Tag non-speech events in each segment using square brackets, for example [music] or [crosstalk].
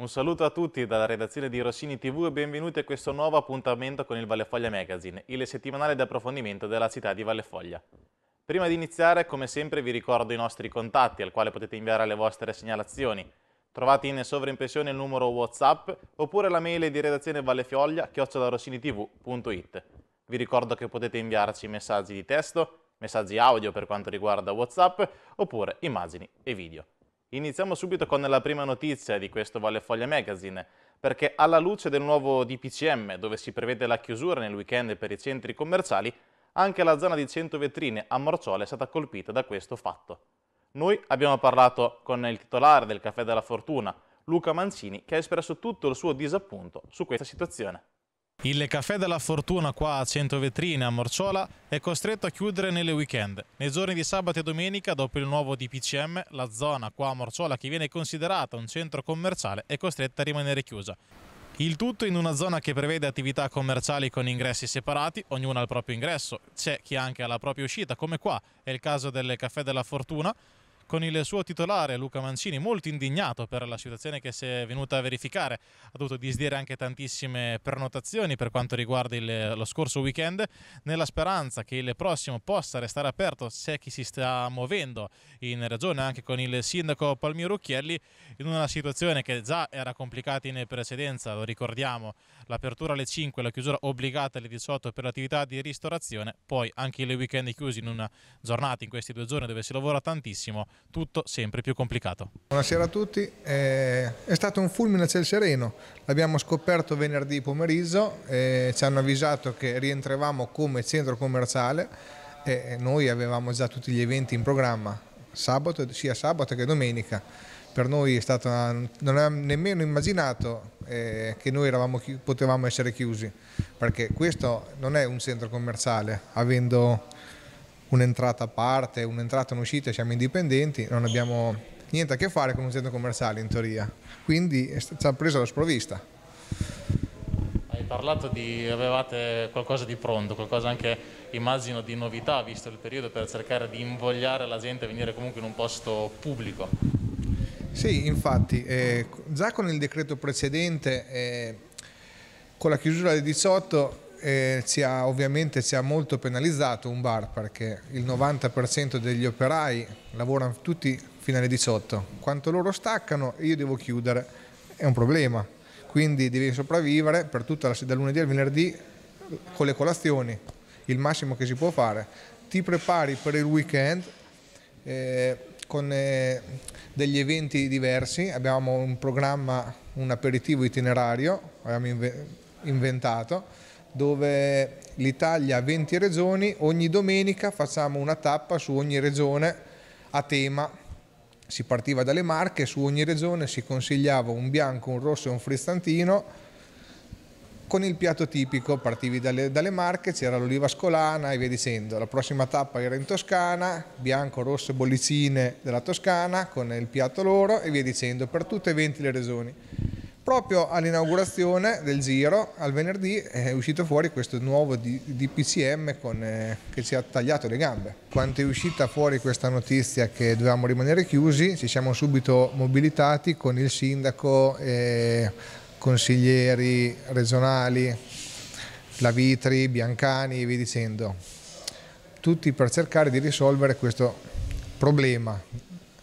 Un saluto a tutti dalla redazione di Rossini TV e benvenuti a questo nuovo appuntamento con il Vallefoglia Magazine, il settimanale di approfondimento della città di Vallefoglia. Prima di iniziare, come sempre, vi ricordo i nostri contatti al quale potete inviare le vostre segnalazioni. Trovate in sovraimpressione il numero WhatsApp oppure la mail di redazione vallefoglia chiocciolarossiniTV.it. Vi ricordo che potete inviarci messaggi di testo, messaggi audio per quanto riguarda WhatsApp oppure immagini e video. Iniziamo subito con la prima notizia di questo Valle Foglia Magazine, perché alla luce del nuovo DPCM, dove si prevede la chiusura nel weekend per i centri commerciali, anche la zona di 100 vetrine a Morciola è stata colpita da questo fatto. Noi abbiamo parlato con il titolare del Caffè della Fortuna, Luca Mancini, che ha espresso tutto il suo disappunto su questa situazione. Il caffè della fortuna qua a 100 vetrine a Morciola è costretto a chiudere nelle weekend. Nei giorni di sabato e domenica, dopo il nuovo DPCM, la zona qua a Morciola, che viene considerata un centro commerciale, è costretta a rimanere chiusa. Il tutto in una zona che prevede attività commerciali con ingressi separati, ognuna al proprio ingresso, c'è chi anche ha la propria uscita, come qua è il caso del Caffè della Fortuna, con il suo titolare Luca Mancini, molto indignato per la situazione che si è venuta a verificare. Ha dovuto disdire anche tantissime prenotazioni per quanto riguarda il, lo scorso weekend, nella speranza che il prossimo possa restare aperto se chi si sta muovendo in regione anche con il sindaco Palmiro Occhielli in una situazione che già era complicata in precedenza, lo ricordiamo, l'apertura alle 5, la chiusura obbligata alle 18 per l'attività di ristorazione, poi anche le weekend chiusi in una giornata in questi due giorni dove si lavora tantissimo tutto sempre più complicato. Buonasera a tutti, eh, è stato un fulmine a ciel sereno, l'abbiamo scoperto venerdì pomeriggio, eh, ci hanno avvisato che rientravamo come centro commerciale e noi avevamo già tutti gli eventi in programma, sabato, sia sabato che domenica. Per noi è stato, non avevamo nemmeno immaginato eh, che noi eravamo, potevamo essere chiusi, perché questo non è un centro commerciale, avendo un'entrata a parte, un'entrata e un'uscita, siamo indipendenti, non abbiamo niente a che fare con un centro commerciale in teoria, quindi eh, ci ha preso la sprovvista. Hai parlato di, avevate qualcosa di pronto, qualcosa anche immagino di novità visto il periodo per cercare di invogliare la gente a venire comunque in un posto pubblico. Sì, infatti, eh, già con il decreto precedente, eh, con la chiusura del 18 eh, sia, ovviamente sia molto penalizzato un bar perché il 90% degli operai lavorano tutti fino alle 18. Quanto loro staccano io devo chiudere, è un problema. Quindi devi sopravvivere per tutta la da lunedì al venerdì eh, con le colazioni, il massimo che si può fare. Ti prepari per il weekend eh, con eh, degli eventi diversi, abbiamo un programma, un aperitivo itinerario, abbiamo inventato dove l'Italia ha 20 regioni, ogni domenica facciamo una tappa su ogni regione a tema. Si partiva dalle Marche, su ogni regione si consigliava un bianco, un rosso e un fristantino con il piatto tipico, partivi dalle, dalle Marche, c'era l'oliva scolana e via dicendo. La prossima tappa era in Toscana, bianco, rosso e bollicine della Toscana con il piatto loro e via dicendo, per tutte e 20 le regioni proprio all'inaugurazione del giro, al venerdì, è uscito fuori questo nuovo DPCM con, eh, che ci ha tagliato le gambe. Quando è uscita fuori questa notizia che dovevamo rimanere chiusi, ci siamo subito mobilitati con il sindaco, eh, consiglieri regionali, Lavitri, Biancani e via dicendo. Tutti per cercare di risolvere questo problema.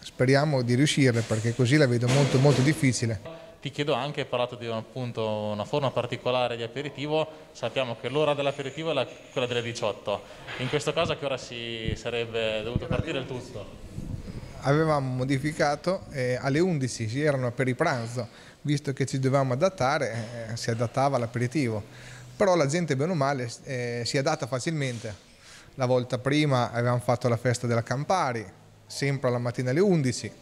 Speriamo di riuscire perché così la vedo molto molto difficile ti chiedo anche, hai parlato di appunto, una forma particolare di aperitivo, sappiamo che l'ora dell'aperitivo è la, quella delle 18, in questo caso a che ora si sarebbe dovuto partire il tutto? Avevamo modificato eh, alle 11, si erano per il pranzo, visto che ci dovevamo adattare, eh, si adattava all'aperitivo, però la gente bene o male eh, si adatta facilmente. La volta prima avevamo fatto la festa della Campari, sempre alla mattina alle 11,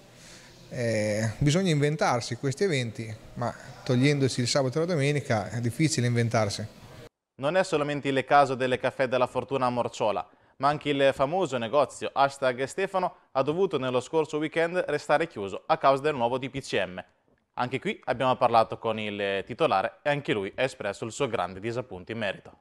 eh, bisogna inventarsi questi eventi, ma togliendosi il sabato e la domenica è difficile inventarsi. Non è solamente il caso delle caffè della fortuna a Morciola, ma anche il famoso negozio hashtag Stefano ha dovuto nello scorso weekend restare chiuso a causa del nuovo DPCM. Anche qui abbiamo parlato con il titolare e anche lui ha espresso il suo grande disappunto in merito.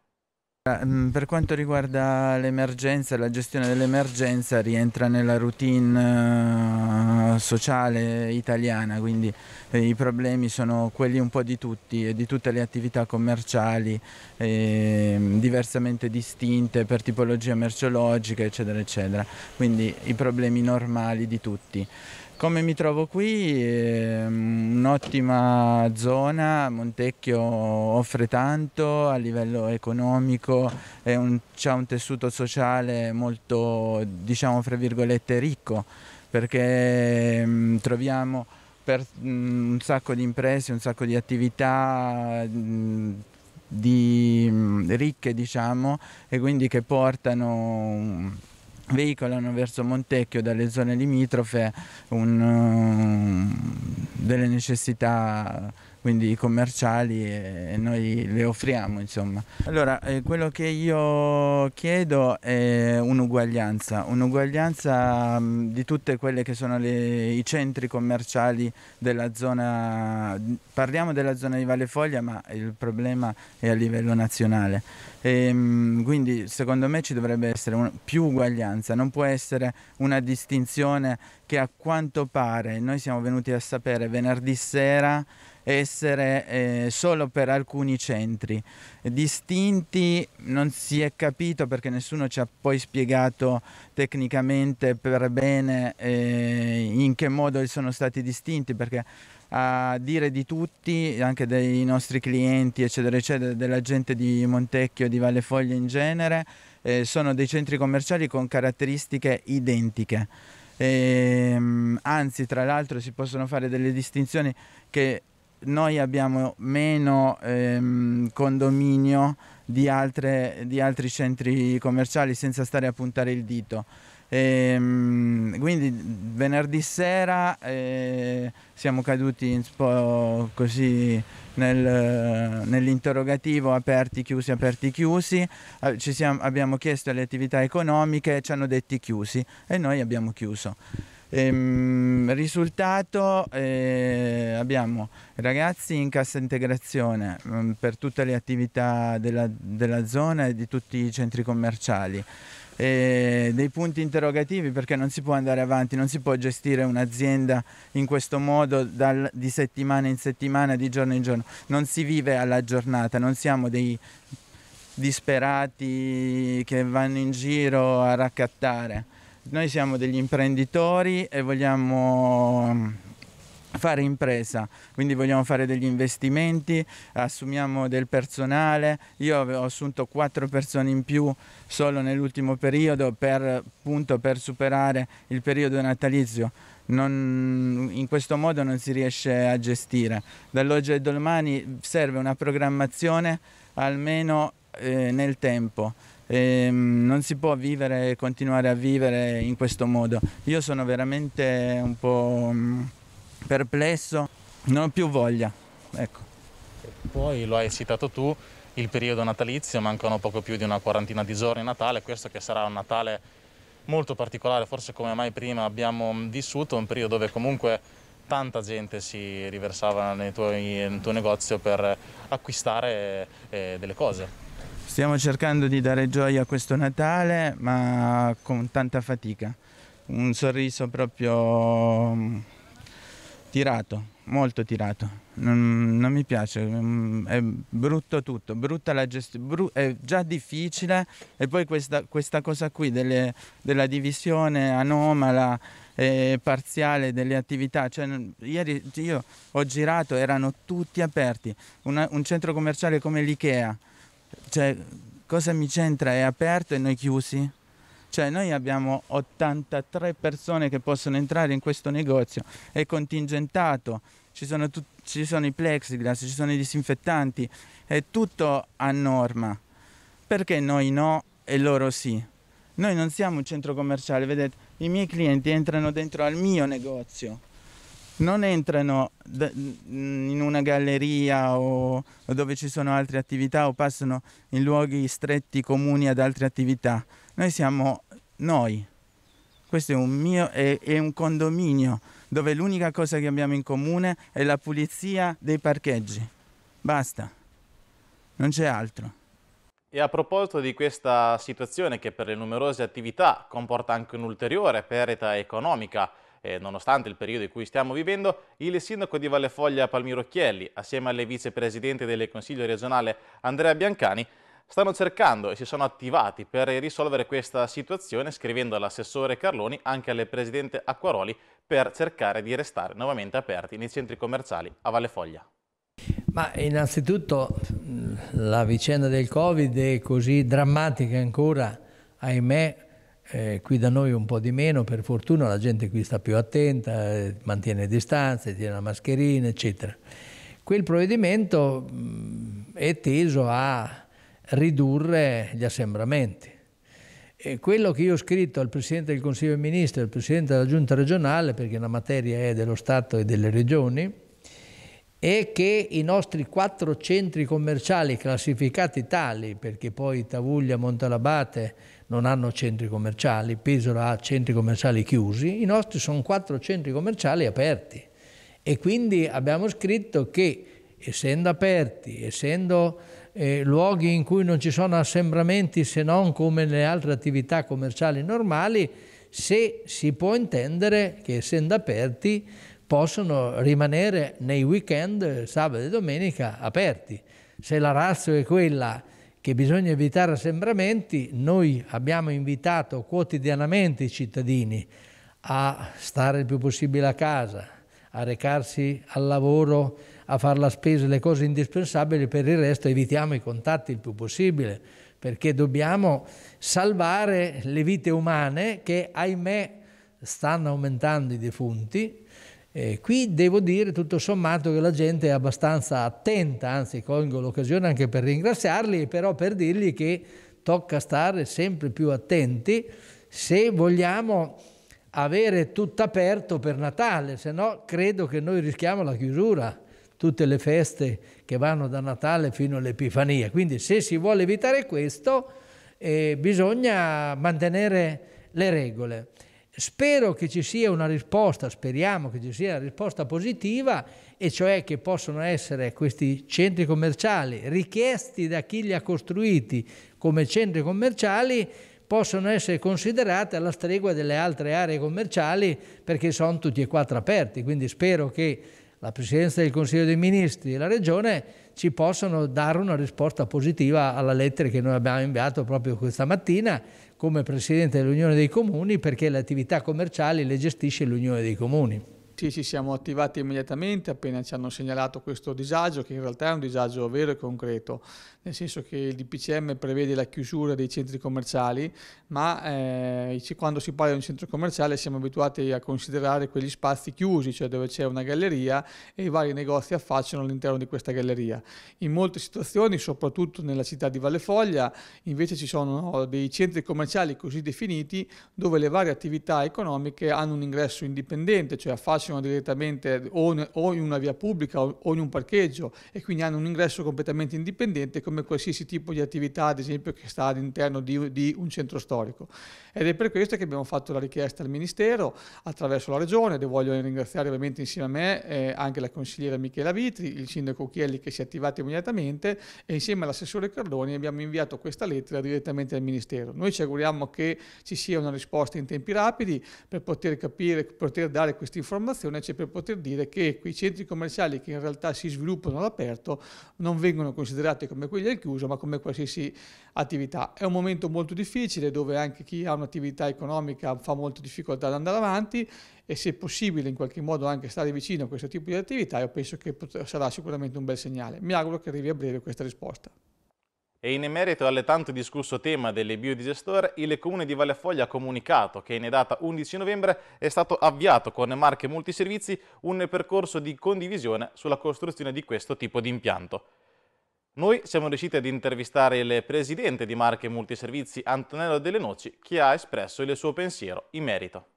Mm, per quanto riguarda l'emergenza, la gestione dell'emergenza rientra nella routine eh, sociale italiana, quindi eh, i problemi sono quelli un po' di tutti e di tutte le attività commerciali ehm, diversamente distinte per tipologia merceologica, eccetera, eccetera. Quindi i problemi normali di tutti. Come mi trovo qui? Ehm, un'ottima zona, Montecchio offre tanto a livello economico, c'è un, tessuto sociale molto, diciamo, fra virgolette ricco, perché mh, ehm, troviamo per, mh, mm, un sacco di imprese, un sacco di attività mh, mm, di, mm, ricche, diciamo, e quindi che portano veicolano verso Montecchio dalle zone limitrofe un, eh, delle necessità quindi commerciali e noi le offriamo insomma. Allora eh, quello che io chiedo è un'uguaglianza, un'uguaglianza mm, di tutte quelle che sono le, i centri commerciali della zona, parliamo della zona di Valle Foglia ma il problema è a livello nazionale, e, ehm, quindi secondo me ci dovrebbe essere un, più uguaglianza, non può essere una distinzione che a quanto pare noi siamo venuti a sapere venerdì sera essere eh, solo per alcuni centri. Distinti non si è capito perché nessuno ci ha poi spiegato tecnicamente per bene eh, in che modo sono stati distinti perché a dire di tutti, anche dei nostri clienti, eccetera, eccetera, della gente di Montecchio, di Valle Foglia in genere, eh, sono dei centri commerciali con caratteristiche identiche. E, ehm, anzi, tra l'altro, si possono fare delle distinzioni che noi abbiamo meno ehm, condominio di, altre, di, altri centri commerciali senza stare a puntare il dito. E, ehm, quindi venerdì sera eh, siamo caduti un po' così nel, nell'interrogativo aperti chiusi aperti chiusi siamo, abbiamo chiesto alle attività economiche ci hanno detti chiusi e noi abbiamo chiuso Ehm, risultato eh, abbiamo ragazzi in cassa integrazione mh, mm, per tutte le attività della, della zona e di tutti i centri commerciali. Eh, dei punti interrogativi perché non si può andare avanti, non si può gestire un'azienda in questo modo dal, di settimana in settimana, di giorno in giorno, non si vive alla giornata, non siamo dei disperati che vanno in giro a raccattare. Noi siamo degli imprenditori e vogliamo mm, fare impresa, quindi vogliamo fare degli investimenti, assumiamo del personale, io ho assunto quattro persone in più solo nell'ultimo periodo per, appunto, per superare il periodo natalizio. Non, in questo modo non si riesce a gestire. Dall'oggi al domani serve una programmazione almeno eh, nel tempo. Ehm, non si può vivere e continuare a vivere in questo modo. Io sono veramente un po' mm, perplesso, non ho più voglia. Ecco. Poi lo hai citato tu, il periodo natalizio, mancano poco più di una quarantina di giorni a Natale, questo che sarà un Natale molto particolare, forse come mai prima abbiamo mm, vissuto, un periodo dove comunque tanta gente si riversava tuoi, nel tuo negozio per acquistare eh, delle cose. Stiamo cercando di dare gioia a questo Natale, ma con tanta fatica. Un sorriso proprio mm, tirato, molto tirato. Non, non mi piace, mm, è brutto tutto, brutta la gestione, bru è già difficile e poi questa, questa cosa qui delle, della divisione anomala e parziale delle attività. Cioè, ieri io ho girato, erano tutti aperti. Una, un centro commerciale come l'IKEA cioè, cosa mi c'entra? È aperto e noi chiusi? Cioè, noi abbiamo 83 persone che possono entrare in questo negozio, è contingentato, ci sono, tut- ci sono i plexiglass, ci sono i disinfettanti, è tutto a norma. Perché noi no e loro sì? Noi non siamo un centro commerciale, vedete, i miei clienti entrano dentro al mio negozio non entrano in una galleria o, dove ci sono altre attività o passano in luoghi stretti comuni ad altre attività. Noi siamo noi. Questo è un, mio, è, è un condominio dove l'unica cosa che abbiamo in comune è la pulizia dei parcheggi. Basta, non c'è altro. E a proposito di questa situazione che per le numerose attività comporta anche un'ulteriore perita economica, eh, nonostante il periodo in cui stiamo vivendo, il sindaco di Valle Foglia Palmiro Chielli, assieme alle vicepresidente del Consiglio regionale Andrea Biancani, stanno cercando e si sono attivati per risolvere questa situazione scrivendo all'assessore Carloni anche alle presidente Acquaroli per cercare di restare nuovamente aperti nei centri commerciali a Valle Foglia. Ma innanzitutto la vicenda del Covid è così drammatica ancora, ahimè, eh, qui da noi un po' di meno, per fortuna la gente qui sta più attenta, eh, mantiene distanze, tiene la mascherina, eccetera. Quel provvedimento mh, mm, è teso a ridurre gli assembramenti. E quello che io ho scritto al Presidente del Consiglio dei Ministri, al Presidente della Giunta regionale, perché la materia è dello Stato e delle regioni, è che i nostri quattro centri commerciali classificati tali, perché poi Tavuglia, Montalabate, non hanno centri commerciali, Pesaro ha centri commerciali chiusi, i nostri sono quattro centri commerciali aperti e quindi abbiamo scritto che essendo aperti, essendo eh, luoghi in cui non ci sono assembramenti se non come nelle altre attività commerciali normali, se si può intendere che essendo aperti possono rimanere nei weekend, sabato e domenica, aperti. Se la razza è quella che bisogna evitare assembramenti, noi abbiamo invitato quotidianamente i cittadini a stare il più possibile a casa, a recarsi al lavoro, a fare la spesa, le cose indispensabili, per il resto evitiamo i contatti il più possibile, perché dobbiamo salvare le vite umane che ahimè stanno aumentando i defunti eh, qui devo dire tutto sommato che la gente è abbastanza attenta, anzi colgo l'occasione anche per ringraziarli e però per dirgli che tocca stare sempre più attenti se vogliamo avere tutto aperto per Natale, se no credo che noi rischiamo la chiusura tutte le feste che vanno da Natale fino all'Epifania. Quindi se si vuole evitare questo eh, bisogna mantenere le regole. Spero che ci sia una risposta, speriamo che ci sia una risposta positiva, e cioè che possono essere questi centri commerciali richiesti da chi li ha costruiti come centri commerciali, possono essere considerate alla stregua delle altre aree commerciali perché sono tutti e quattro aperti. Quindi spero che la Presidenza del Consiglio dei Ministri e la Regione ci possano dare una risposta positiva alla lettera che noi abbiamo inviato proprio questa mattina come Presidente dell'Unione dei Comuni perché le attività commerciali le gestisce l'Unione dei Comuni. Sì, ci siamo attivati immediatamente appena ci hanno segnalato questo disagio, che in realtà è un disagio vero e concreto nel senso che il DPCM prevede la chiusura dei centri commerciali, ma eh, quando si parla di un centro commerciale siamo abituati a considerare quegli spazi chiusi, cioè dove c'è una galleria e i vari negozi affacciano all'interno di questa galleria. In molte situazioni, soprattutto nella città di Valle Foglia, invece ci sono dei centri commerciali così definiti dove le varie attività economiche hanno un ingresso indipendente, cioè affacciano direttamente o in una via pubblica o in un parcheggio e quindi hanno un ingresso completamente indipendente come come qualsiasi tipo di attività, ad esempio, che sta all'interno di, di un centro storico. Ed è per questo che abbiamo fatto la richiesta al Ministero attraverso la Regione, e voglio ringraziare ovviamente insieme a me eh, anche la consigliera Michela Vitri, il sindaco Chielli che si è attivato immediatamente e insieme all'assessore Cardoni abbiamo inviato questa lettera direttamente al Ministero. Noi ci auguriamo che ci sia una risposta in tempi rapidi per poter capire, poter dare questa informazione, cioè per poter dire che quei centri commerciali che in realtà si sviluppano all'aperto non vengono considerati come quelli meglio al chiuso, ma come qualsiasi attività. È un momento molto difficile dove anche chi ha un'attività economica fa molta difficoltà ad andare avanti e se è possibile in qualche modo anche stare vicino a questo tipo di attività, io penso che sarà sicuramente un bel segnale. Mi auguro che arrivi a breve questa risposta. E in merito alle tanto discusso tema delle biodigestore, il Comune di Vallefoglia ha comunicato che in data 11 novembre è stato avviato con Marche Multiservizi un percorso di condivisione sulla costruzione di questo tipo di impianto. Noi siamo riusciti ad intervistare il presidente di Marche Multiservizi, Antonello Delle Noci, che ha espresso il suo pensiero in merito.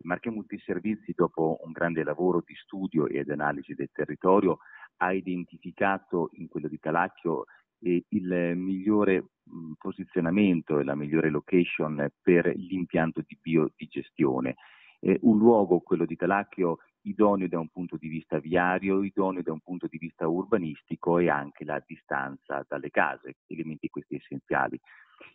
Marche Multiservizi, dopo un grande lavoro di studio ed analisi del territorio, ha identificato in quello di Calacchio eh, il migliore mm, posizionamento e la migliore location per l'impianto di biodigestione eh, un luogo, quello di Telacchio, idoneo da un punto di vista viario, idoneo da un punto di vista urbanistico e anche la distanza dalle case, elementi questi essenziali.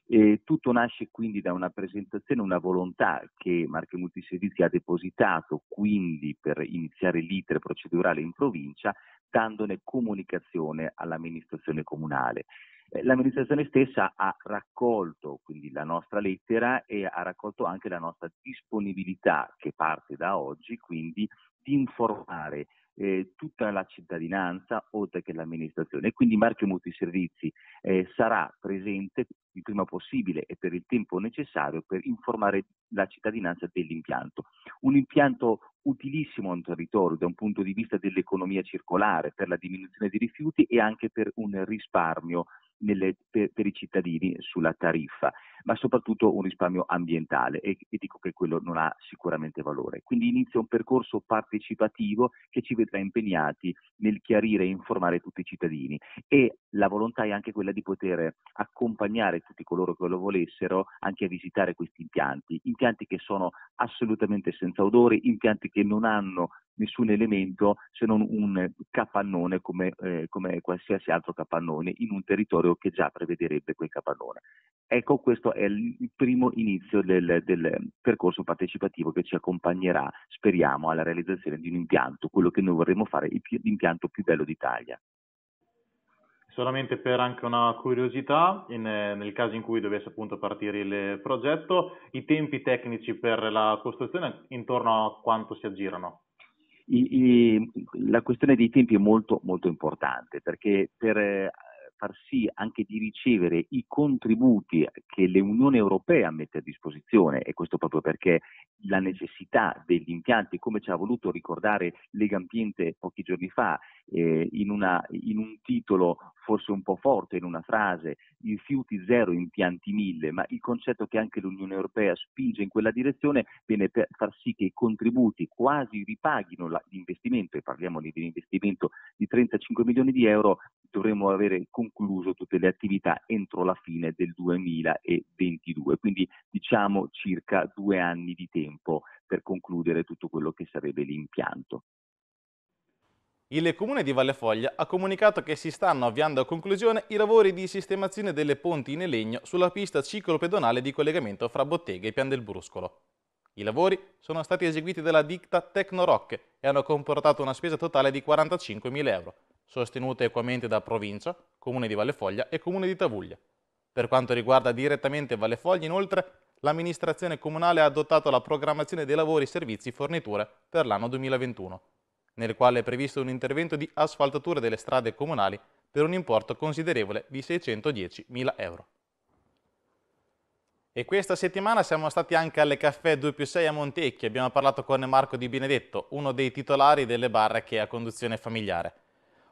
E tutto nasce quindi da una presentazione, una volontà che Marche Multiservizi ha depositato quindi per iniziare l'iter procedurale in provincia, dandone comunicazione all'amministrazione comunale. Eh, l'amministrazione stessa ha raccolto quindi la nostra lettera e ha raccolto anche la nostra disponibilità che parte da oggi, quindi di informare eh, tutta la cittadinanza oltre che l'amministrazione. Quindi Marchio Multiservizi eh, sarà presente il prima possibile e per il tempo necessario per informare la cittadinanza dell'impianto. Un impianto utilissimo al territorio da un punto di vista dell'economia circolare, per la diminuzione dei rifiuti e anche per un risparmio nelle, per, per, i cittadini sulla tariffa, ma soprattutto un risparmio ambientale e, e, dico che quello non ha sicuramente valore. Quindi inizia un percorso partecipativo che ci vedrà impegnati nel chiarire e informare tutti i cittadini e la volontà è anche quella di poter accompagnare tutti coloro che lo volessero anche a visitare questi impianti, impianti che sono assolutamente senza odori, impianti che non hanno nessun elemento se non un capannone come, eh, come qualsiasi altro capannone in un territorio territorio che già prevederebbe quel capannone. Ecco, questo è il primo inizio del, del, percorso partecipativo che ci accompagnerà, speriamo, alla realizzazione di un impianto, quello che noi vorremmo fare, l'impianto più bello d'Italia. Solamente per anche una curiosità, in, nel caso in cui dovesse appunto partire il progetto, i tempi tecnici per la costruzione intorno a quanto si aggirano? I, i, la questione dei tempi è molto, molto importante perché per far sì anche di ricevere i contributi che l'Unione Europea mette a disposizione e questo proprio perché la necessità degli impianti, come ci ha voluto ricordare Legambiente pochi giorni fa eh, in, una, in un titolo forse un po' forte, in una frase, rifiuti zero, impianti mille, ma il concetto che anche l'Unione Europea spinge in quella direzione viene per far sì che i contributi quasi ripaghino la, l'investimento, e parliamo di un investimento di 35 milioni di euro dovremmo avere concluso tutte le attività entro la fine del 2022, quindi diciamo circa due anni di tempo per concludere tutto quello che sarebbe l'impianto. Il comune di Vallefoglia ha comunicato che si stanno avviando a conclusione i lavori di sistemazione delle ponti in legno sulla pista ciclopedonale di collegamento fra Bottega e Pian del Bruscolo. I lavori sono stati eseguiti dalla ditta Tecnorock e hanno comportato una spesa totale di 45.000 euro, sostenute equamente da Provincia, Comune di Vallefoglia e Comune di Tavuglia. Per quanto riguarda direttamente Vallefoglia, inoltre, l'amministrazione comunale ha adottato la programmazione dei lavori, servizi, e forniture per l'anno 2021, nel quale è previsto un intervento di asfaltatura delle strade comunali per un importo considerevole di 610.000 euro. E questa settimana siamo stati anche alle Caffè 2 più 6 a Montecchi, abbiamo parlato con Marco Di Benedetto, uno dei titolari delle barre che è a conduzione familiare.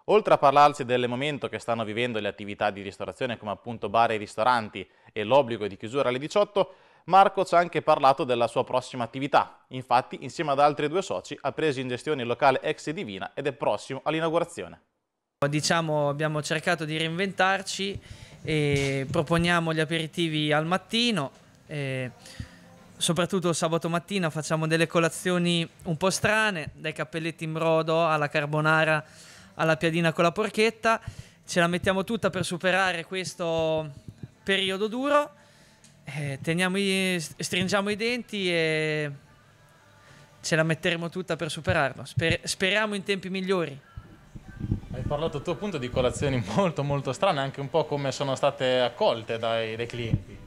Oltre a parlarci del momento che stanno vivendo le attività di ristorazione come appunto bar e ristoranti e l'obbligo di chiusura alle 18, Marco ci ha anche parlato della sua prossima attività. Infatti, insieme ad altri due soci, ha preso in gestione il locale ex Divina ed è prossimo all'inaugurazione. Diciamo, abbiamo cercato di reinventarci e proponiamo gli aperitivi al mattino. E soprattutto sabato mattina facciamo delle colazioni un po' strane, dai cappelletti in brodo alla carbonara alla piadina con la porchetta, ce la mettiamo tutta per superare questo periodo duro, eh, teniamo i, stringiamo i denti e ce la metteremo tutta per superarlo. Sper speriamo in tempi migliori. Hai parlato tu appunto di colazioni [laughs] molto molto strane, anche un po' come sono state accolte dai, dai clienti.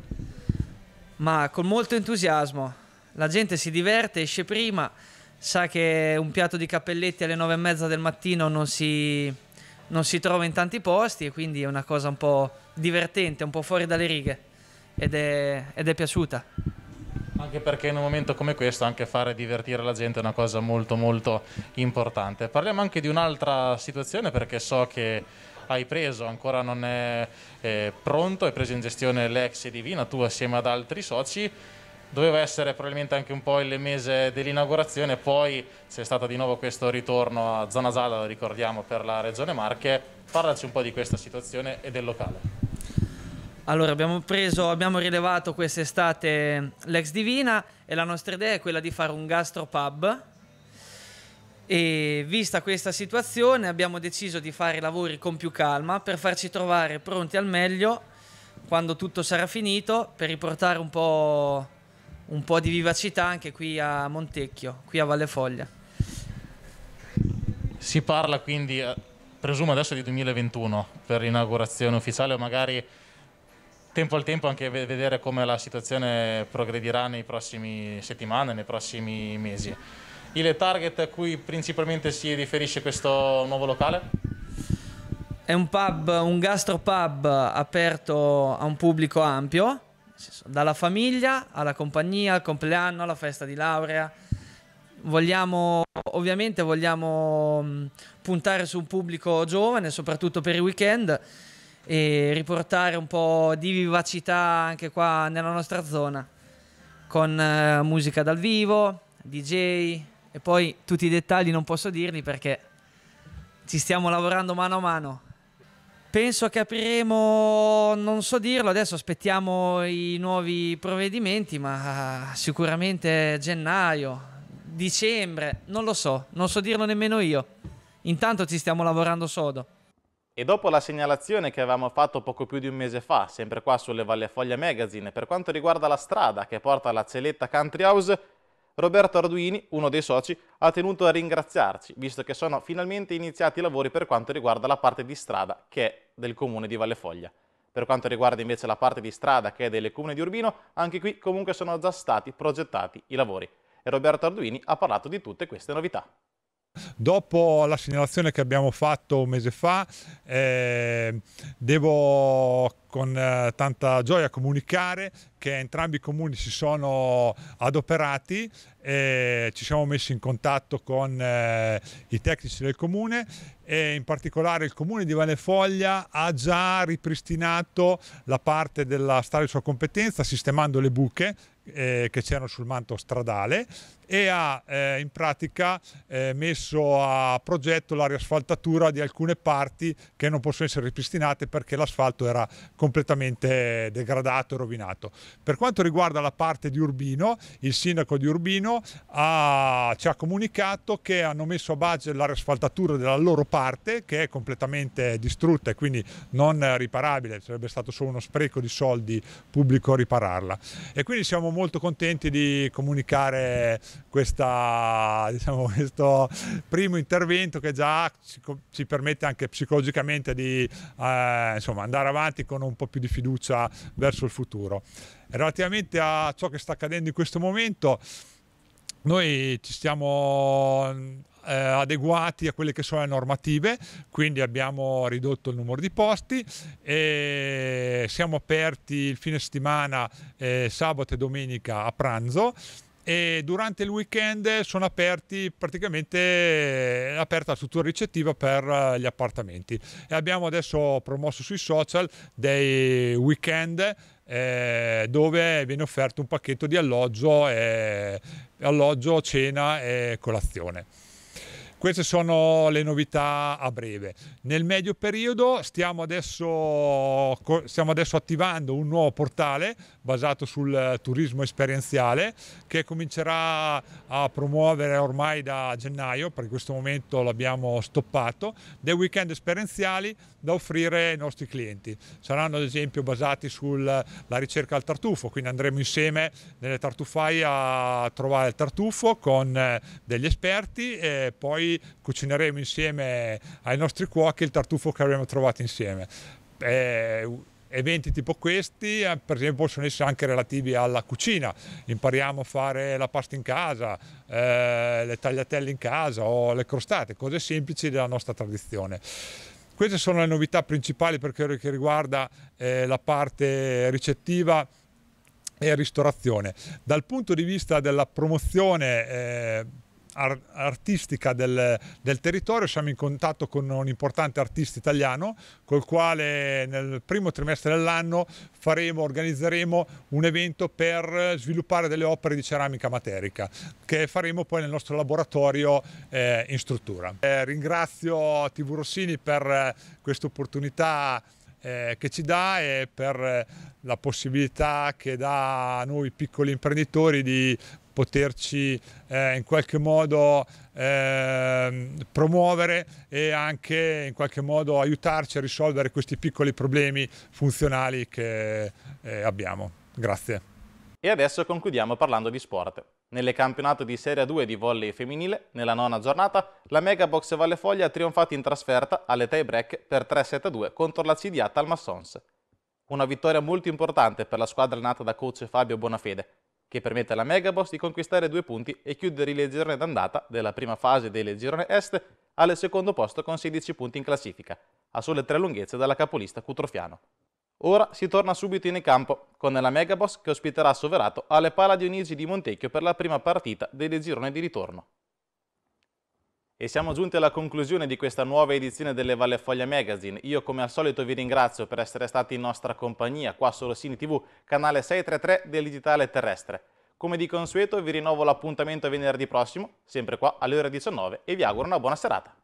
Ma con molto entusiasmo, la gente si diverte, esce prima sa che un piatto di cappelletti alle nove e mezza del mattino non si, non si trova in tanti posti e quindi è una cosa un po' divertente, un po' fuori dalle righe ed è, ed è piaciuta. Anche perché in un momento come questo anche fare divertire la gente è una cosa molto molto importante. Parliamo anche di un'altra situazione perché so che hai preso, ancora non è eh, pronto, hai preso in gestione l'ex Divina, tu assieme ad altri soci doveva essere probabilmente anche un po' il mese dell'inaugurazione, poi c'è stato di nuovo questo ritorno a zona gialla, lo ricordiamo, per la Regione Marche. Parlaci un po' di questa situazione e del locale. Allora, abbiamo, preso, abbiamo rilevato quest'estate l'ex Divina e la nostra idea è quella di fare un gastropub e vista questa situazione abbiamo deciso di fare i lavori con più calma per farci trovare pronti al meglio quando tutto sarà finito, per riportare un po' un po' di vivacità anche qui a Montecchio, qui a Valle Foglia. Si parla quindi, eh, presumo adesso di 2021 per l'inaugurazione ufficiale o magari tempo al tempo anche vedere come la situazione progredirà nei prossimi settimane, nei prossimi mesi. Il target a cui principalmente si riferisce questo nuovo locale? È un pub, un gastropub aperto a un pubblico ampio senso, dalla famiglia alla compagnia, al compleanno, alla festa di laurea. Vogliamo, ovviamente vogliamo mm, puntare su un pubblico giovane, soprattutto per i weekend, e riportare un po' di vivacità anche qua nella nostra zona, con eh, musica dal vivo, DJ e poi tutti i dettagli non posso dirli perché ci stiamo lavorando mano a mano. Penso che apriremo, non so dirlo, adesso aspettiamo i nuovi provvedimenti, ma sicuramente gennaio, dicembre, non lo so, non so dirlo nemmeno io. Intanto ci stiamo lavorando sodo. E dopo la segnalazione che avevamo fatto poco più di un mese fa, sempre qua sulle Valle Foglia Magazine, per quanto riguarda la strada che porta alla celetta Country House, Roberto Arduini, uno dei soci, ha tenuto a ringraziarci, visto che sono finalmente iniziati i lavori per quanto riguarda la parte di strada, che è del comune di Vallefoglia. Per quanto riguarda invece la parte di strada, che è del comune di Urbino, anche qui comunque sono già stati progettati i lavori. E Roberto Arduini ha parlato di tutte queste novità dopo la segnalazione che abbiamo fatto un mese fa, eh, devo con eh, tanta gioia comunicare che entrambi i comuni si sono adoperati e ci siamo messi in contatto con eh, i tecnici del comune e in particolare il comune di Valefoglia ha già ripristinato la parte della strada di sua competenza sistemando le buche eh, che c'erano sul manto stradale e ha eh, in pratica eh, messo a progetto la riasfaltatura di alcune parti che non possono essere ripristinate perché l'asfalto era completamente eh, degradato e rovinato. Per quanto riguarda la parte di Urbino, il sindaco di Urbino ha, ci ha comunicato che hanno messo a base la riasfaltatura della loro parte che è completamente distrutta e quindi non riparabile, sarebbe stato solo uno spreco di soldi pubblico ripararla. E quindi siamo molto contenti di comunicare questa, diciamo, [laughs] questo primo intervento che già ci, ci permette anche psicologicamente di eh, insomma, andare avanti con un po' più di fiducia verso il futuro. Relativamente a ciò che sta accadendo in questo momento, noi ci stiamo eh, adeguati a quelle che sono le normative, quindi abbiamo ridotto il numero di posti e siamo aperti il fine settimana, eh, sabato e domenica a pranzo e durante il weekend sono aperti praticamente eh, aperta struttura ricettiva per eh, gli appartamenti e abbiamo adesso promosso sui social dei weekend eh, dove viene offerto un pacchetto di alloggio, eh, alloggio cena e colazione. Queste sono le novità a breve. Nel medio periodo stiamo adesso, stiamo adesso attivando un nuovo portale basato sul eh, turismo esperienziale che comincerà a promuovere ormai da gennaio, perché in questo momento l'abbiamo stoppato, dei weekend esperienziali da offrire ai nostri clienti. Saranno ad esempio basati sulla ricerca al tartufo, quindi andremo insieme nelle tartufaie a trovare il tartufo con eh, degli esperti e poi cucineremo insieme ai nostri cuochi il tartufo che avremo trovato insieme. Eh, eventi tipo questi, eh, per esempio, possono essere anche relativi alla cucina. Impariamo a fare la pasta in casa, eh, le tagliatelle in casa o le crostate, cose semplici della nostra tradizione. Queste sono le novità principali per quello che riguarda eh, la parte ricettiva e ristorazione. Dal punto di vista della promozione eh, artistica del, del, territorio, siamo in contatto con un importante artista italiano col quale nel primo trimestre dell'anno faremo, organizzeremo un evento per sviluppare delle opere di ceramica materica che faremo poi nel nostro laboratorio eh, in struttura. Eh, ringrazio TV Rossini per eh, questa opportunità eh, che ci dà e per eh, la possibilità che dà a noi piccoli imprenditori di poterci eh, in qualche modo eh, promuovere e anche in qualche modo aiutarci a risolvere questi piccoli problemi funzionali che eh, abbiamo. Grazie. E adesso concludiamo parlando di sport. Nelle campionato di Serie 2 di volley femminile, nella nona giornata, la Megabox Valle Foglia ha trionfato in trasferta alle tie break per 3-7-2 contro la CD Talmassons. Una vittoria molto importante per la squadra nata da coach Fabio Bonafede, che permette alla Megaboss di conquistare due punti e chiudere il girone d'andata della prima fase del girone est al secondo posto con 16 punti in classifica, a sole tre lunghezze dalla capolista Cutrofiano. Ora si torna subito in campo, con la Megaboss che ospiterà Soverato alle Pala Dionisi di Montecchio per la prima partita del girone di ritorno. E siamo giunti alla conclusione di questa nuova edizione delle Valle Foglia Magazine. Io come al solito vi ringrazio per essere stati in nostra compagnia qua su Rossini TV, canale 633 del Digitale Terrestre. Come di consueto vi rinnovo l'appuntamento venerdì prossimo, sempre qua alle ore 19 e vi auguro una buona serata.